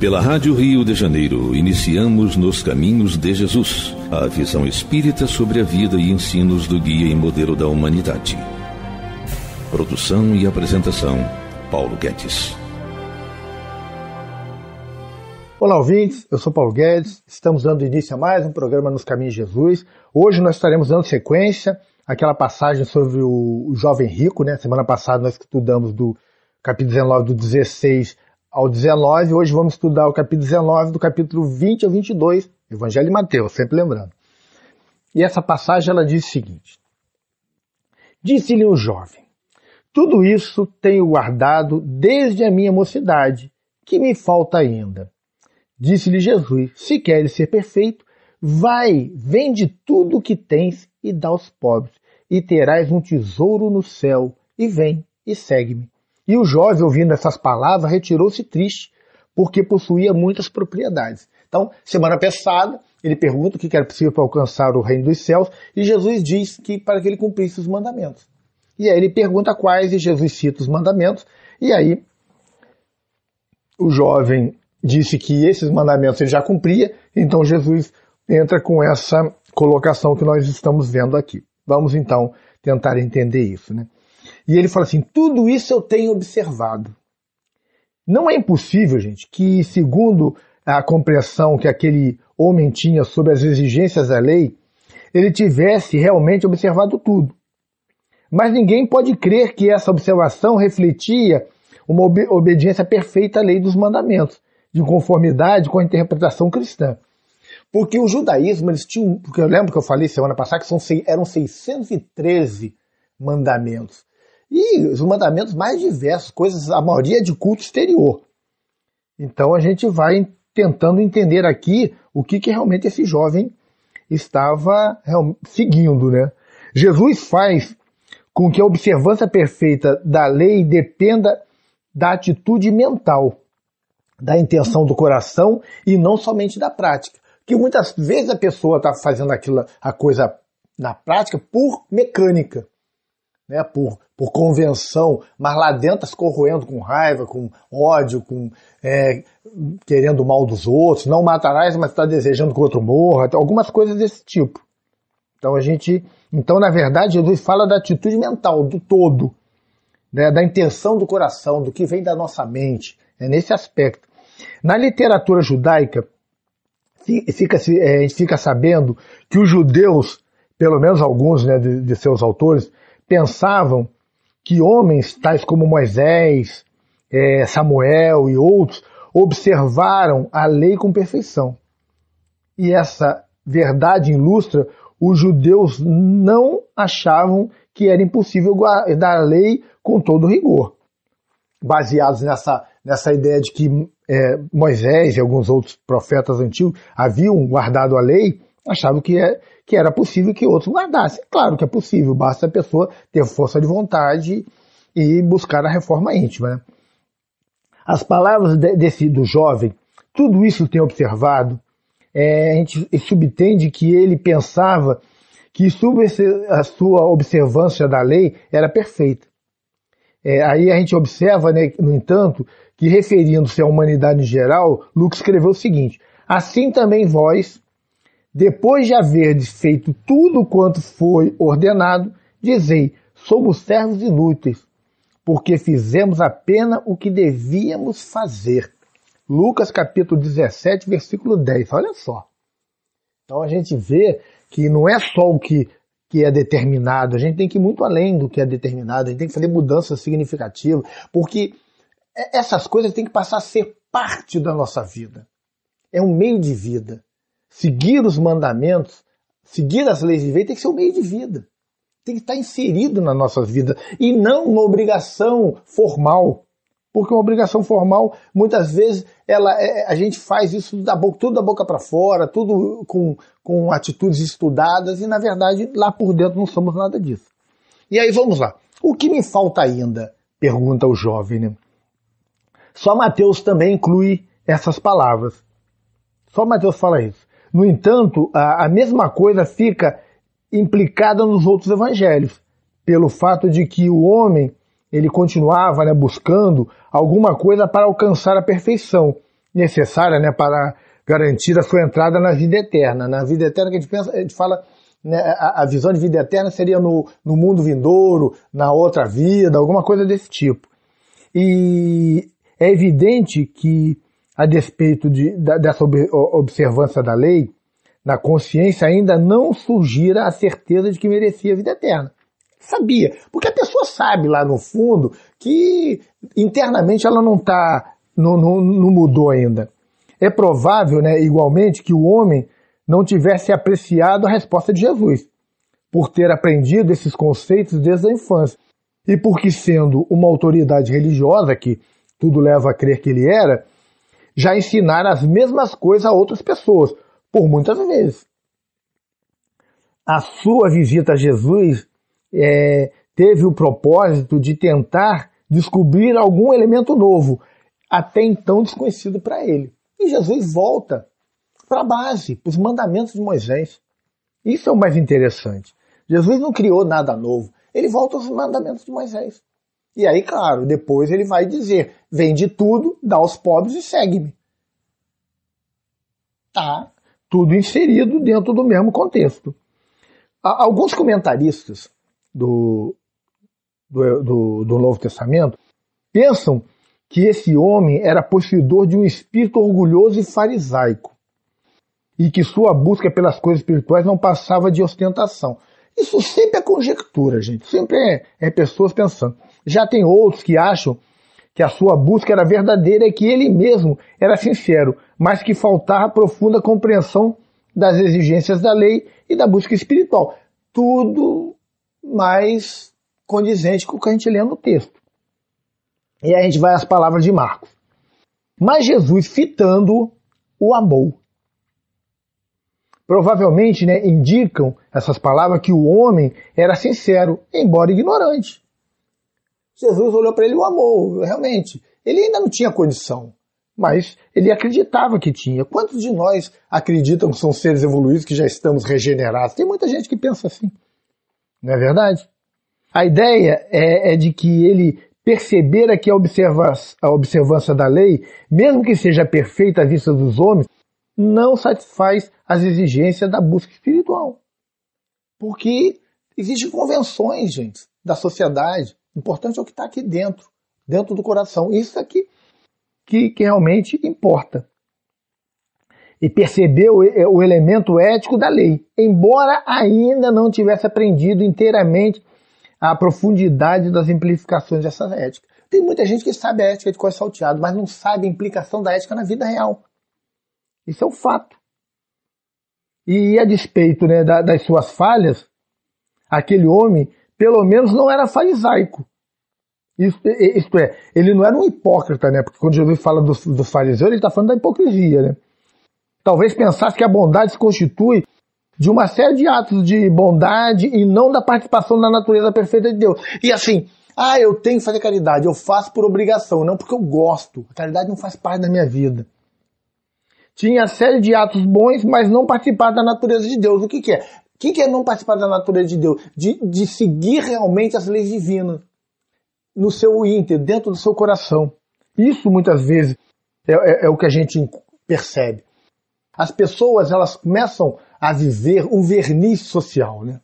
Pela Rádio Rio de Janeiro, iniciamos Nos Caminhos de Jesus, a visão espírita sobre a vida e ensinos do guia e modelo da humanidade. Produção e apresentação, Paulo Guedes. Olá, ouvintes. Eu sou Paulo Guedes. Estamos dando início a mais um programa Nos Caminhos de Jesus. Hoje nós estaremos dando sequência àquela passagem sobre o jovem rico, né? Semana passada nós estudamos do capítulo 19, do 16 ao 19. Hoje vamos estudar o capítulo 19, do capítulo 20 ao 22, Evangelho de Mateus, sempre lembrando. E essa passagem ela diz o seguinte: Disse-lhe o jovem: Tudo isso tenho guardado desde a minha mocidade, que me falta ainda. Disse-lhe Jesus: Se queres ser perfeito, vai, vende tudo o que tens e dá aos pobres, e terás um tesouro no céu, e vem e segue-me. E o jovem, ouvindo essas palavras, retirou-se triste, porque possuía muitas propriedades. Então, semana passada, ele pergunta o que era possível para alcançar o reino dos céus, e Jesus diz que para que ele cumprisse os mandamentos. E aí ele pergunta quais, e Jesus cita os mandamentos, e aí o jovem disse que esses mandamentos ele já cumpria, então Jesus entra com essa colocação que nós estamos vendo aqui. Vamos então tentar entender isso. Né? E ele fala assim: tudo isso eu tenho observado. Não é impossível, gente, que, segundo a compreensão que aquele homem tinha sobre as exigências da lei, ele tivesse realmente observado tudo. Mas ninguém pode crer que essa observação refletia uma ob obediência perfeita à lei dos mandamentos, de conformidade com a interpretação cristã. Porque o judaísmo, eles tinham, porque eu lembro que eu falei semana passada que são, eram 613 mandamentos e os mandamentos mais diversos, coisas, a maioria é de culto exterior. Então a gente vai tentando entender aqui o que, que realmente esse jovem estava seguindo, né? Jesus faz com que a observância perfeita da lei dependa da atitude mental, da intenção do coração e não somente da prática. Que muitas vezes a pessoa está fazendo aquilo, a coisa na prática por mecânica né, por, por convenção, mas lá dentro tá se corroendo com raiva, com ódio, com é, querendo o mal dos outros, não matarás, mas está desejando que o outro morra, tá, algumas coisas desse tipo. Então a gente, então na verdade Jesus fala da atitude mental, do todo, né, da intenção do coração, do que vem da nossa mente, é nesse aspecto. Na literatura judaica fica, é, a gente fica sabendo que os judeus, pelo menos alguns né, de, de seus autores, pensavam que homens tais como Moisés, é, Samuel e outros observaram a lei com perfeição. E essa verdade ilustra os judeus não achavam que era impossível guardar a lei com todo rigor. Baseados nessa, nessa ideia de que é, Moisés e alguns outros profetas antigos haviam guardado a lei, achavam que, é, que era possível que outros guardassem. Claro que é possível, basta a pessoa ter força de vontade e buscar a reforma íntima. Né? As palavras desse, do jovem, tudo isso tem observado, é, a gente subtende que ele pensava que a sua observância da lei era perfeita. É, aí a gente observa, né, no entanto, que referindo-se à humanidade em geral, Lucas escreveu o seguinte: Assim também vós, depois de haver feito tudo quanto foi ordenado, dizei: somos servos inúteis, porque fizemos apenas o que devíamos fazer. Lucas capítulo 17, versículo 10. Olha só. Então a gente vê que não é só o que, que é determinado, a gente tem que ir muito além do que é determinado, a gente tem que fazer mudanças significativas, porque é, essas coisas têm que passar a ser parte da nossa vida. É um meio de vida seguir os mandamentos, seguir as leis de lei tem que ser o um meio de vida. Tem que estar inserido na nossa vida e não uma obrigação formal. Porque uma obrigação formal, muitas vezes, ela, é, a gente faz isso da boca, tudo da boca para fora, tudo com, com atitudes estudadas, e na verdade, lá por dentro não somos nada disso. E aí vamos lá. O que me falta ainda? Pergunta o jovem. Né? Só Mateus também inclui essas palavras. Só Mateus fala isso. No entanto, a, a mesma coisa fica implicada nos outros evangelhos, pelo fato de que o homem ele continuava né, buscando alguma coisa para alcançar a perfeição necessária né, para garantir a sua entrada na vida eterna. Na né. vida eterna que a gente, pensa, a gente fala, né, a, a, visão de vida eterna seria no, no mundo vindouro, na outra vida, alguma coisa desse tipo. E é evidente que a despeito de, da, dessa ob, observância da lei, na consciência ainda não surgira a certeza de que merecia a vida eterna. Sabia, porque a pessoa sabe lá no fundo que internamente ela não está, não, não, não mudou ainda. É provável, né, igualmente, que o homem não tivesse apreciado a resposta de Jesus, por ter aprendido esses conceitos desde a infância. E porque, sendo uma autoridade religiosa, que tudo leva a crer que ele era, já ensinar as mesmas coisas a outras pessoas, por muitas vezes. A sua visita a Jesus é, teve o propósito de tentar descobrir algum elemento novo, até então desconhecido para ele. E Jesus volta para a base, para os mandamentos de Moisés. Isso é o mais interessante. Jesus não criou nada novo, ele volta aos mandamentos de Moisés. E aí, claro, depois ele vai dizer: vende tudo, dá aos pobres e segue-me. Tá tudo inserido dentro do mesmo contexto. Alguns comentaristas do, do, do, do Novo Testamento pensam que esse homem era possuidor de um espírito orgulhoso e farisaico e que sua busca pelas coisas espirituais não passava de ostentação. Isso sempre é conjectura, gente. Sempre é, é pessoas pensando. Já tem outros que acham que a sua busca era verdadeira e que ele mesmo era sincero, mas que faltava profunda compreensão das exigências da lei e da busca espiritual. Tudo mais condizente com o que a gente lê no texto. E aí a gente vai às palavras de Marcos. Mas Jesus, fitando, o amou provavelmente né, indicam essas palavras que o homem era sincero, embora ignorante. Jesus olhou para ele e o amou, realmente. Ele ainda não tinha condição, mas ele acreditava que tinha. Quantos de nós acreditam que são seres evoluídos que já estamos regenerados? Tem muita gente que pensa assim, não é verdade? A ideia é, é de que ele percebera que a, observa a observância da lei, mesmo que seja perfeita à vista dos homens, não satisfaz as exigências da busca espiritual. Porque existem convenções, gente, da sociedade. O importante é o que está aqui dentro, dentro do coração. Isso aqui é que, que, que realmente importa. E percebeu é, o elemento ético da lei, embora ainda não tivesse aprendido inteiramente a profundidade das implicações dessa ética. Tem muita gente que sabe a ética de cor salteado, mas não sabe a implicação da ética na vida real. Isso é um fato. E a despeito né, das suas falhas, aquele homem, pelo menos, não era farisaico. Isto, isto é, ele não era um hipócrita, né? Porque quando Jesus fala do, do fariseu, ele está falando da hipocrisia, né? Talvez pensasse que a bondade se constitui de uma série de atos de bondade e não da participação na natureza perfeita de Deus. E assim, ah, eu tenho que fazer caridade, eu faço por obrigação, não porque eu gosto. A caridade não faz parte da minha vida tinha série de atos bons, mas não participar da natureza de Deus. O que, que é? O que, que é não participar da natureza de Deus? De, de seguir realmente as leis divinas no seu íntimo, dentro do seu coração. Isso muitas vezes é, é, é o que a gente percebe. As pessoas elas começam a viver um verniz social, né?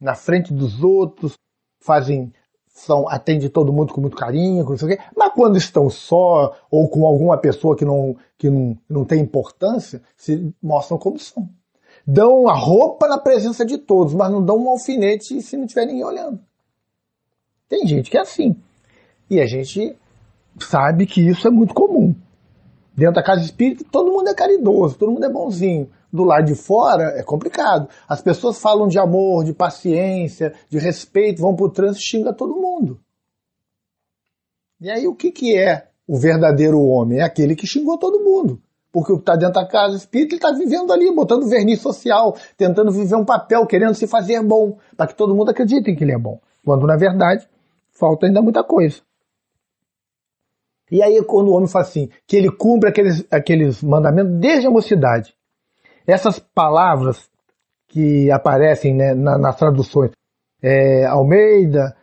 Na frente dos outros, fazem são atende todo mundo com muito carinho, com não sei o quê, mas quando estão só ou com alguma pessoa que não, que não, não tem importância, se mostram como são. Dão a roupa na presença de todos, mas não dão um alfinete se não tiver ninguém olhando. Tem gente que é assim. E a gente sabe que isso é muito comum. Dentro da casa espírita, todo mundo é caridoso, todo mundo é bonzinho do lado de fora é complicado. As pessoas falam de amor, de paciência, de respeito, vão pro trânsito e xinga todo mundo mundo. E aí o que, que é o verdadeiro homem? É aquele que xingou todo mundo. Porque o que está dentro da casa espírita, ele está vivendo ali, botando verniz social, tentando viver um papel, querendo se fazer bom, para que todo mundo acredite que ele é bom. Quando, na verdade, falta ainda muita coisa. E aí, quando o homem faz assim, que ele cumpre aqueles, aqueles mandamentos desde a mocidade. Essas palavras que aparecem né, na, nas traduções, é, Almeida,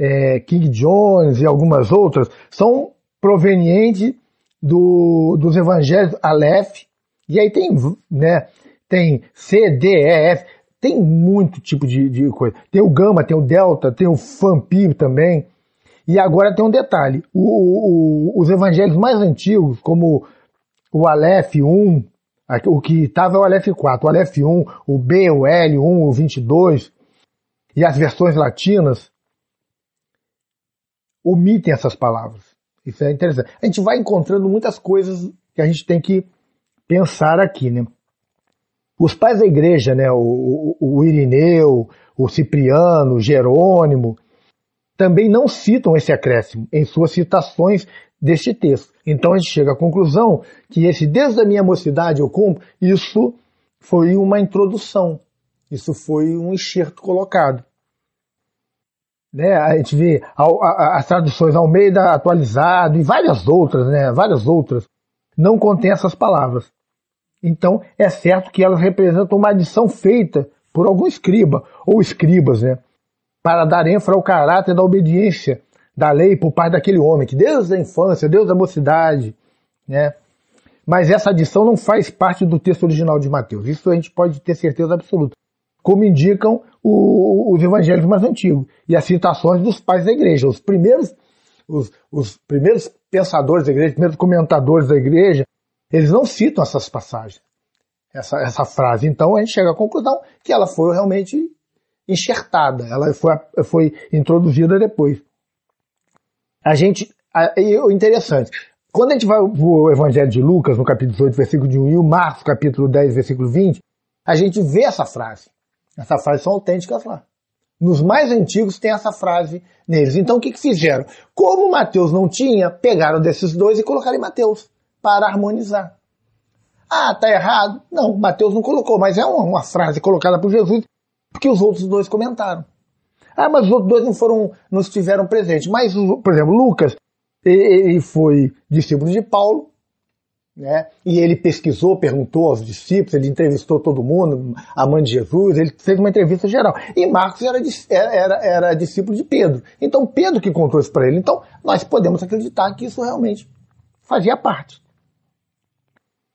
é, King Jones e algumas outras, são provenientes do, dos evangelhos Aleph, e aí tem, né, tem C, D, E, F, tem muito tipo de, de coisa. Tem o Gama, tem o Delta, tem o Fampi também. E agora tem um detalhe: o, o, os evangelhos mais antigos, como o Aleph 1, o que estava é o Aleph 4, o Aleph 1, o B, o L1, o 22, e as versões latinas, omitem essas palavras. Isso é interessante. A gente vai encontrando muitas coisas que a gente tem que pensar aqui, né? Os pais da igreja, né? O, o, o Irineu, o Cipriano, o Jerônimo, também não citam esse acréscimo em suas citações deste texto. Então a gente chega à conclusão que esse desde a minha mocidade eu cumpro, isso foi uma introdução, isso foi um enxerto colocado né? A gente vê as traduções Almeida atualizado e várias outras, né? Várias outras não contém essas palavras. Então é certo que elas representam uma adição feita por algum escriba ou escribas, né? Para dar ênfase ao caráter da obediência da lei por parte daquele homem que desde a infância, desde a mocidade, né? Mas essa adição não faz parte do texto original de Mateus. Isso a gente pode ter certeza absoluta como indicam o, os evangelhos mais antigos e as citações dos pais da igreja. Os primeiros, os, os primeiros pensadores da igreja, os primeiros comentadores da igreja, eles não citam essas passagens, essa, essa frase. Então a gente chega à conclusão que ela foi realmente enxertada, ela foi, foi introduzida depois. A gente. O interessante, quando a gente vai para o Evangelho de Lucas, no capítulo 18, versículo de 1, e o Marcos, capítulo 10, versículo 20, a gente vê essa frase. Essa frase são autênticas lá. Nos mais antigos tem essa frase neles. Então o que, que fizeram? Como Mateus não tinha, pegaram desses dois e colocaram em Mateus para harmonizar. Ah, tá errado? Não, Mateus não colocou, mas é uma, uma frase colocada por Jesus porque os outros dois comentaram. Ah, mas os outros dois não foram, não estiveram presentes. Mas, por exemplo, Lucas, ele foi discípulo de Paulo, né? E ele pesquisou, perguntou aos discípulos, ele entrevistou todo mundo, a mãe de Jesus, ele fez uma entrevista geral. E Marcos era, era, era discípulo de Pedro. Então Pedro que contou isso para ele. Então nós podemos acreditar que isso realmente fazia parte.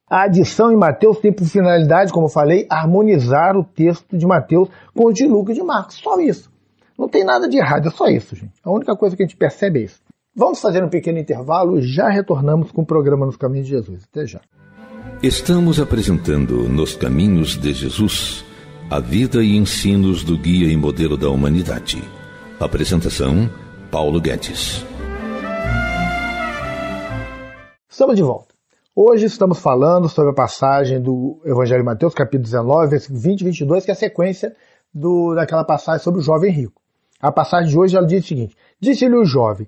A adição em Mateus tem por finalidade, como eu falei, harmonizar o texto de Mateus com o de Lucas e de Marcos. Só isso. Não tem nada de errado, é só isso, gente. A única coisa que a gente percebe é isso. Vamos fazer um pequeno intervalo e já retornamos com o programa Nos Caminhos de Jesus. Até já. Estamos apresentando Nos Caminhos de Jesus a vida e ensinos do guia e modelo da humanidade. Apresentação: Paulo Guedes. Estamos de volta. Hoje estamos falando sobre a passagem do Evangelho de Mateus, capítulo 19, versículo 20 e 22, que é a sequência do, daquela passagem sobre o jovem rico. A passagem de hoje ela diz o seguinte: Disse-lhe o jovem: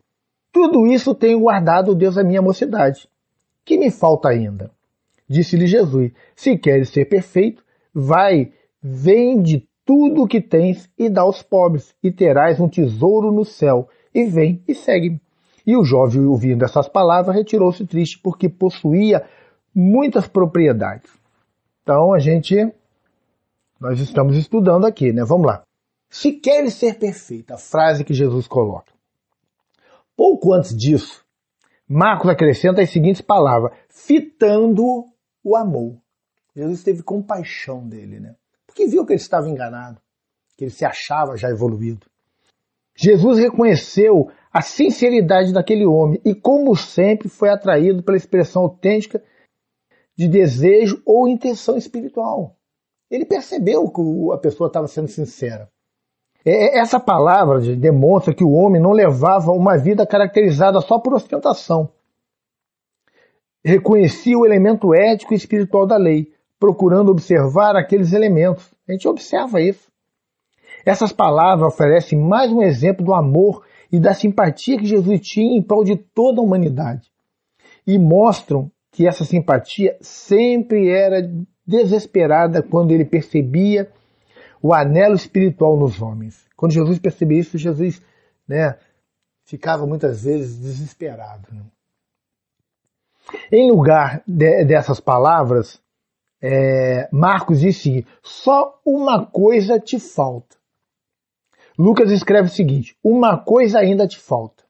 tudo isso tenho guardado, Deus, a minha mocidade. Que me falta ainda? Disse-lhe Jesus: Se queres ser perfeito, vai, vende tudo o que tens e dá aos pobres, e terás um tesouro no céu. E vem e segue-me. E o jovem, ouvindo essas palavras, retirou-se triste, porque possuía muitas propriedades. Então a gente. Nós estamos estudando aqui, né? Vamos lá. Se queres ser perfeito, a frase que Jesus coloca. Pouco antes disso, Marcos acrescenta as seguintes palavras: fitando o amor. Jesus teve compaixão dele, né? Porque viu que ele estava enganado, que ele se achava já evoluído. Jesus reconheceu a sinceridade daquele homem e, como sempre, foi atraído pela expressão autêntica de desejo ou intenção espiritual. Ele percebeu que a pessoa estava sendo sincera. É, é, essa palavra demonstra que o homem não levava uma vida caracterizada só por ostentação. Reconhecia o elemento ético e espiritual da lei, procurando observar aqueles elementos. A gente observa isso. Essas palavras oferecem mais um exemplo do amor e da simpatia que Jesus tinha em prol de toda a humanidade. E mostram que essa simpatia sempre era desesperada quando ele percebia o anelo espiritual nos homens. Quando Jesus percebeu isso, Jesus né, ficava muitas vezes desesperado. Né? Em lugar de, dessas palavras, é, Marcos diz o seguinte: só uma coisa te falta. Lucas escreve o seguinte: uma coisa ainda te falta.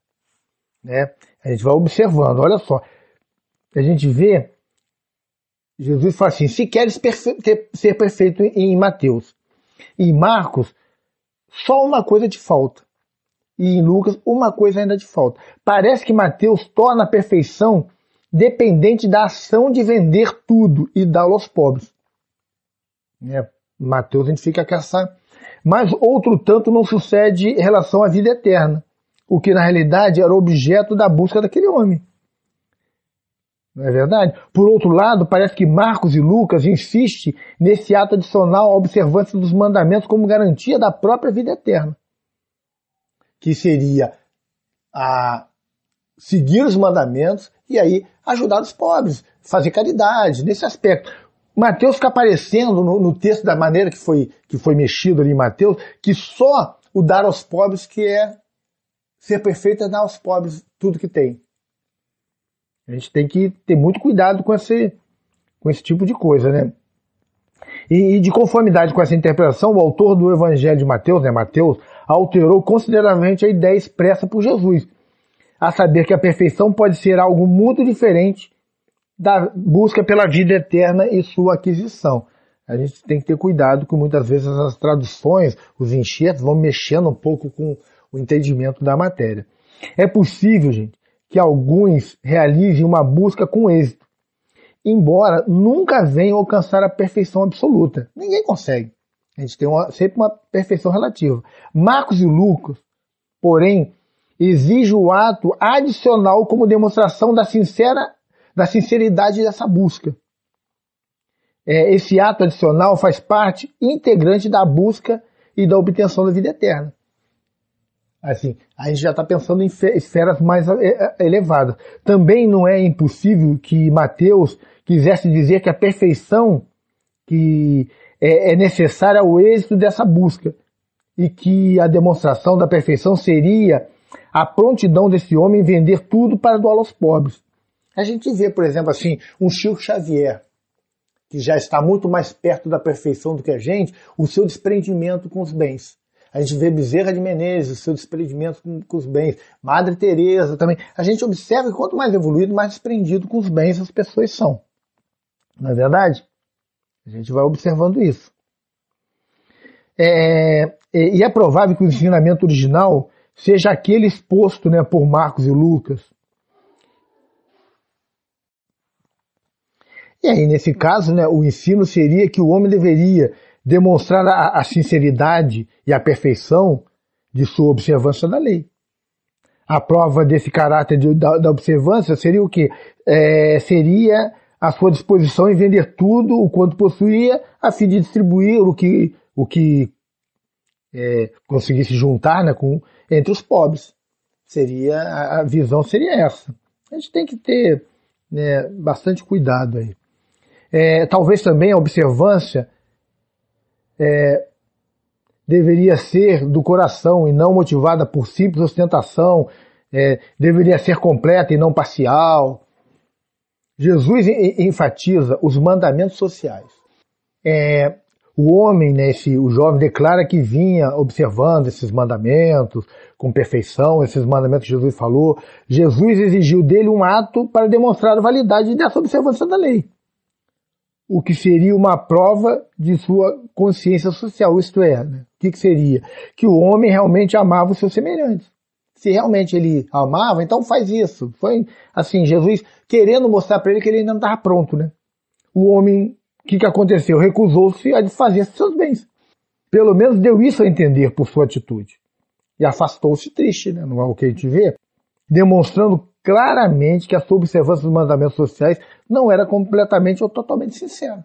Né? A gente vai observando, olha só. A gente vê, Jesus fala assim: se queres ser perfeito em Mateus, e em Marcos, só uma coisa de falta. E em Lucas, uma coisa ainda de falta. Parece que Mateus torna a perfeição dependente da ação de vender tudo e dá aos pobres. Né? Mateus fica com essa. Mas outro tanto não sucede em relação à vida eterna, o que na realidade era objeto da busca daquele homem. Não é verdade? Por outro lado, parece que Marcos e Lucas insistem nesse ato adicional à observância dos mandamentos como garantia da própria vida eterna. Que seria a seguir os mandamentos e aí ajudar os pobres, fazer caridade, nesse aspecto. Mateus fica aparecendo no, no texto da maneira que foi, que foi mexido ali em Mateus, que só o dar aos pobres que é ser perfeito é dar aos pobres tudo que tem. A gente tem que ter muito cuidado com esse, com esse tipo de coisa, né? E, e de conformidade com essa interpretação, o autor do Evangelho de Mateus, né, Mateus, alterou consideravelmente a ideia expressa por Jesus, a saber que a perfeição pode ser algo muito diferente da busca pela vida eterna e sua aquisição. A gente tem que ter cuidado que muitas vezes as traduções, os enxertos, vão mexendo um pouco com o entendimento da matéria. É possível, gente, que alguns realizem uma busca com êxito, embora nunca venham alcançar a perfeição absoluta. Ninguém consegue. A gente tem uma, sempre uma perfeição relativa. Marcos e Lucas, porém, exigem o ato adicional como demonstração da, sincera, da sinceridade dessa busca. É, esse ato adicional faz parte integrante da busca e da obtenção da vida eterna. Assim, a gente já está pensando em esferas mais é, é, elevadas. Também não é impossível que Mateus quisesse dizer que a perfeição que é, é necessária ao êxito dessa busca e que a demonstração da perfeição seria a prontidão desse homem vender tudo para doar aos pobres. A gente vê, por exemplo, assim, um Chico Xavier, que já está muito mais perto da perfeição do que a gente, o seu desprendimento com os bens. A gente vê Bezerra de Menezes, seu desprendimento com, com os bens. Madre Teresa também. A gente observa que quanto mais evoluído, mais desprendido com os bens as pessoas são. Não é verdade? A gente vai observando isso. É, é e é provável que o ensinamento original seja aquele exposto né, por Marcos e Lucas. E aí, nesse caso, né, o ensino seria que o homem deveria demonstrar a, a sinceridade e a perfeição de sua observância da lei. A prova desse caráter de, da, da, observância seria o quê? É, seria a sua disposição em vender tudo o quanto possuía, a fim de distribuir o que, o que é, conseguisse juntar né, com, entre os pobres. Seria a, visão seria essa. A gente tem que ter né, bastante cuidado aí. É, talvez também a observância é, deveria ser do coração e não motivada por simples ostentação, é, deveria ser completa e não parcial. Jesus enfatiza os mandamentos sociais. É, o homem, né, esse, o jovem, declara que vinha observando esses mandamentos com perfeição, esses mandamentos que Jesus falou. Jesus exigiu dele um ato para demonstrar a validade dessa observância da lei o que seria uma prova de sua consciência social, isto é, né? o que, que seria? Que o homem realmente amava os seus semelhantes. Se realmente ele amava, então faz isso. Foi assim, Jesus querendo mostrar para ele que ele ainda não estava pronto, né? O homem, o que, que aconteceu? Recusou-se a desfazer seus bens. Pelo menos deu isso a entender por sua atitude. E afastou-se triste, né? Não é o que a gente vê. Demonstrando claramente que a sua observância dos mandamentos sociais não era completamente ou totalmente sincera.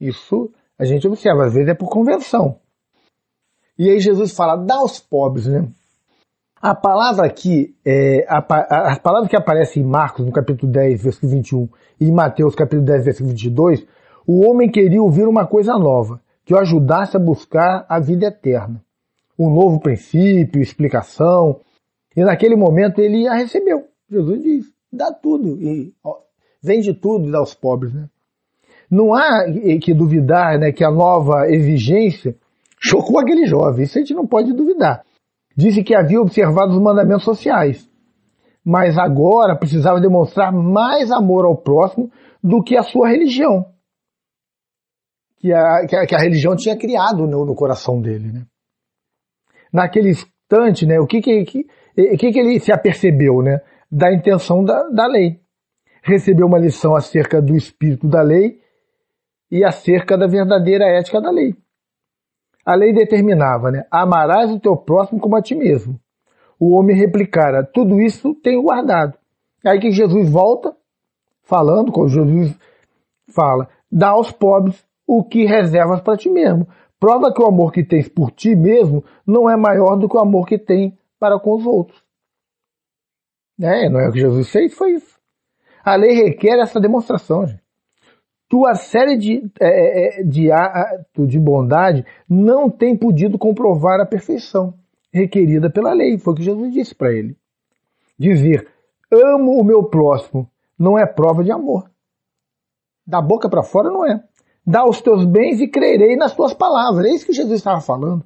Isso a gente observa, às vezes é por convenção. E aí Jesus fala, dá aos pobres, né? A palavra aqui, é, a, a, palavra que aparece em Marcos, no capítulo 10, versículo 21, e em Mateus, capítulo 10, versículo 22, o homem queria ouvir uma coisa nova, que o ajudasse a buscar a vida eterna. Um novo princípio, explicação. E naquele momento ele a recebeu. Jesus diz: dá tudo e vende tudo e dá aos pobres, né? Não há que duvidar, né, que a nova exigência chocou aquele jovem. Isso a gente não pode duvidar. Disse que havia observado os mandamentos sociais, mas agora precisava demonstrar mais amor ao próximo do que a sua religião, que a, que a, que a religião tinha criado no, no coração dele, né? Naquele instante, né, o que que, que, que, que ele se apercebeu, né? da intenção da, da lei. Recebeu uma lição acerca do espírito da lei e acerca da verdadeira ética da lei. A lei determinava, né? Amarás o teu próximo como a ti mesmo. O homem replicara: Tudo isso tenho guardado. Aí que Jesus volta, falando, quando Jesus fala: Dá aos pobres o que reservas para ti mesmo. Prova que o amor que tens por ti mesmo não é maior do que o amor que tem para com os outros. É, não é o que Jesus fez, foi isso. A lei requer essa demonstração, gente. Tua série de, é, é, é de, de bondade não tem podido comprovar a perfeição requerida pela lei. Foi o que Jesus disse para ele. Dizer, amo o meu próximo, não é prova de amor. Da boca para fora não é. Dá os teus bens e crerei nas tuas palavras. É isso que Jesus estava falando.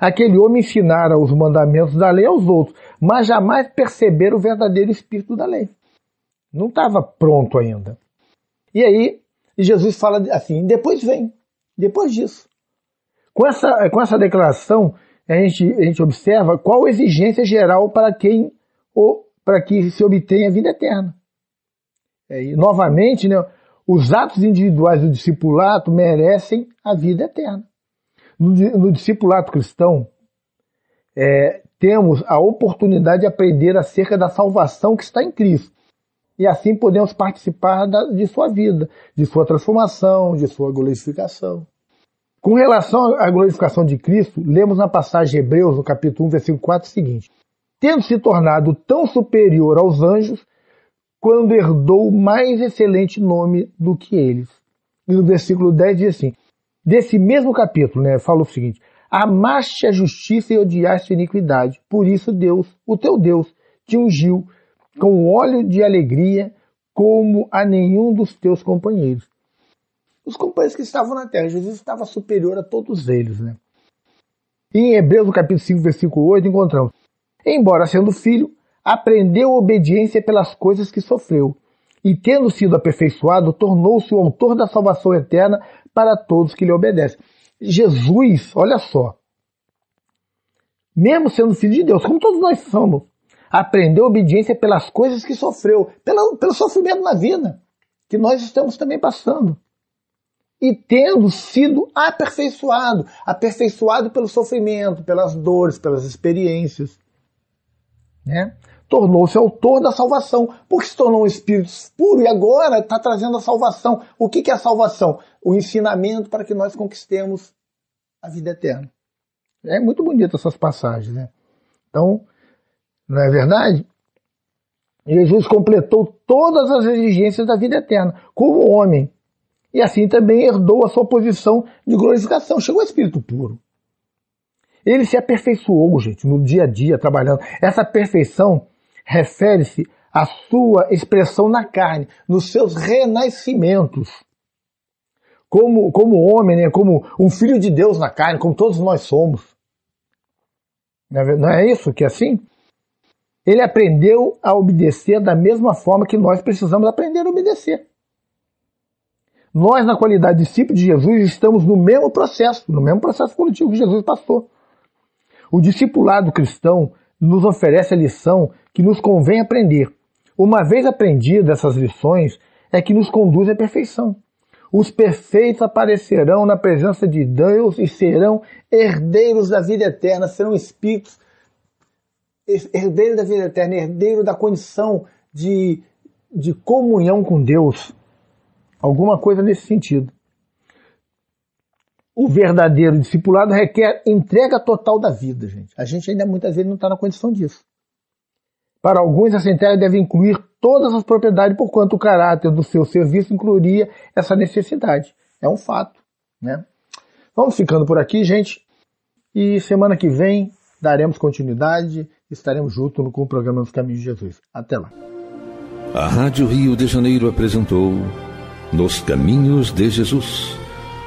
Aquele homem ensinara os mandamentos da lei aos outros, mas jamais perceberam o verdadeiro espírito da lei. Não estava pronto ainda. E aí, Jesus fala assim: depois vem, depois disso. Com essa, com essa declaração, a gente, a gente observa qual a exigência geral para quem ou para que se obtenha a vida eterna. É, e, novamente, né, os atos individuais do discipulado merecem a vida eterna. No, no discipulado cristão, é, temos a oportunidade de aprender acerca da salvação que está em Cristo. E assim podemos participar da, de sua vida, de sua transformação, de sua glorificação. Com relação à glorificação de Cristo, lemos na passagem de Hebreus, no capítulo 1, versículo 4, o seguinte: Tendo se tornado tão superior aos anjos, quando herdou mais excelente nome do que eles. E no versículo 10 diz assim: desse mesmo capítulo, né, Fala o seguinte: Amaste a justiça e odiaste a iniquidade. Por isso, Deus, o teu Deus, te ungiu com óleo de alegria, como a nenhum dos teus companheiros. Os companheiros que estavam na terra, Jesus estava superior a todos eles. Né? E em Hebreus, no capítulo 5, versículo 8, encontramos: Embora sendo filho, aprendeu obediência pelas coisas que sofreu e tendo sido aperfeiçoado, tornou-se o autor da salvação eterna para todos que lhe obedecem. Jesus, olha só, mesmo sendo filho de Deus, como todos nós somos, aprendeu obediência pelas coisas que sofreu, pelo sofrimento na vida, que nós estamos também passando. E tendo sido aperfeiçoado, aperfeiçoado pelo sofrimento, pelas dores, pelas experiências. Né? tornou-se autor da salvação, porque se tornou um espírito puro e agora está trazendo a salvação. O que, que é a salvação? O ensinamento para que nós conquistemos a vida eterna. É muito bonita essas passagens, né? Então, não é verdade? Jesus completou todas as exigências da vida eterna, como homem. E assim também herdou a sua posição de glorificação. Chegou ao espírito puro. Ele se aperfeiçoou, gente, no dia a dia, trabalhando. Essa perfeição refere-se à sua expressão na carne, nos seus renascimentos. Como, como homem, né? como um filho de Deus na carne, como todos nós somos. É não é isso que é assim? Ele aprendeu a obedecer da mesma forma que nós precisamos aprender a obedecer. Nós, na qualidade de discípulo de Jesus, estamos no mesmo processo, no mesmo processo coletivo que Jesus passou. O discipulado cristão nos oferece a lição que nos convém aprender. Uma vez aprendidas essas lições, é que nos conduz à perfeição. Os perfeitos aparecerão na presença de Deus e serão herdeiros da vida eterna, serão espíritos herdeiros da vida eterna, herdeiro da condição de, de comunhão com Deus. Alguma coisa nesse sentido o verdadeiro discipulado requer entrega total da vida, gente. A gente ainda muitas vezes não está na condição disso. Para alguns, essa entrega deve incluir todas as propriedades, por quanto o caráter do seu serviço incluiria essa necessidade. É um fato, né? Vamos ficando por aqui, gente. E semana que vem daremos continuidade, estaremos juntos com o programa Nos Caminhos de Jesus. Até lá. A Rádio Rio de Janeiro apresentou Nos Caminhos de Jesus